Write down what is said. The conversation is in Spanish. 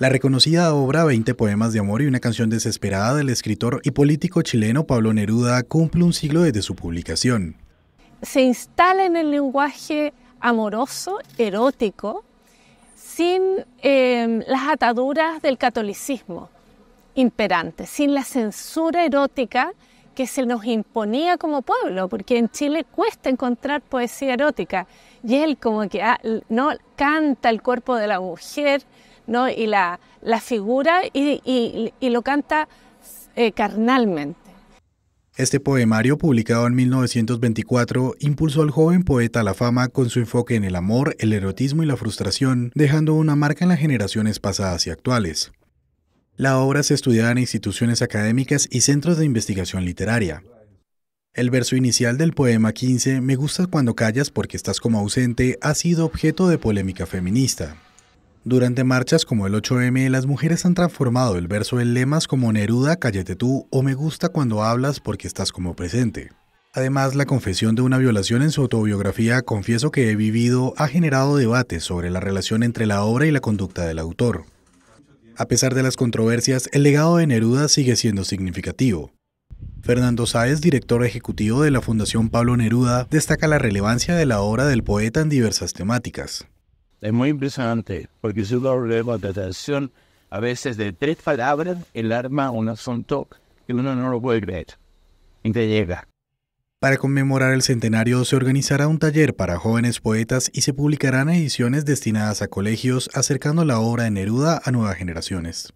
La reconocida obra 20 poemas de amor y una canción desesperada del escritor y político chileno Pablo Neruda cumple un siglo desde su publicación. Se instala en el lenguaje amoroso, erótico, sin em, las ataduras del catolicismo imperante, sin la censura erótica que se nos imponía como pueblo, porque en Chile cuesta encontrar poesía erótica. Y él como que ah, no canta el cuerpo de la mujer ¿no? y la, figura y, lo canta eh, carnalmente. Este poemario, publicado en 1924, impulsó al joven poeta a la fama con su enfoque en el amor, el erotismo y la frustración, dejando una marca en las generaciones pasadas y actuales. La obra se estudiaba en instituciones académicas y centros de investigación literaria. El verso inicial del poema 15, Me gusta cuando callas porque estás como ausente, ha sido objeto de polémica feminista. Durante marchas como el 8M, las mujeres han transformado el verso en lemas como Neruda, cállate tú o me gusta cuando hablas porque estás como presente. Además, la confesión de una violación en su autobiografía Confieso que he vivido ha generado debates sobre la relación entre la obra y la conducta del autor. A pesar de las controversias, el legado de Neruda sigue siendo significativo. Fernando Sáez, director ejecutivo de la Fundación Pablo Neruda, destaca la relevancia de la obra del poeta en diversas temáticas. Es muy impresionante, porque si uno de atención, a veces de tres palabras, el arma un asunto que uno no lo puede creer. Y te llega. Para conmemorar el centenario se organizará un taller para jóvenes poetas y se publicarán ediciones destinadas a colegios acercando la obra de Neruda a nuevas generaciones.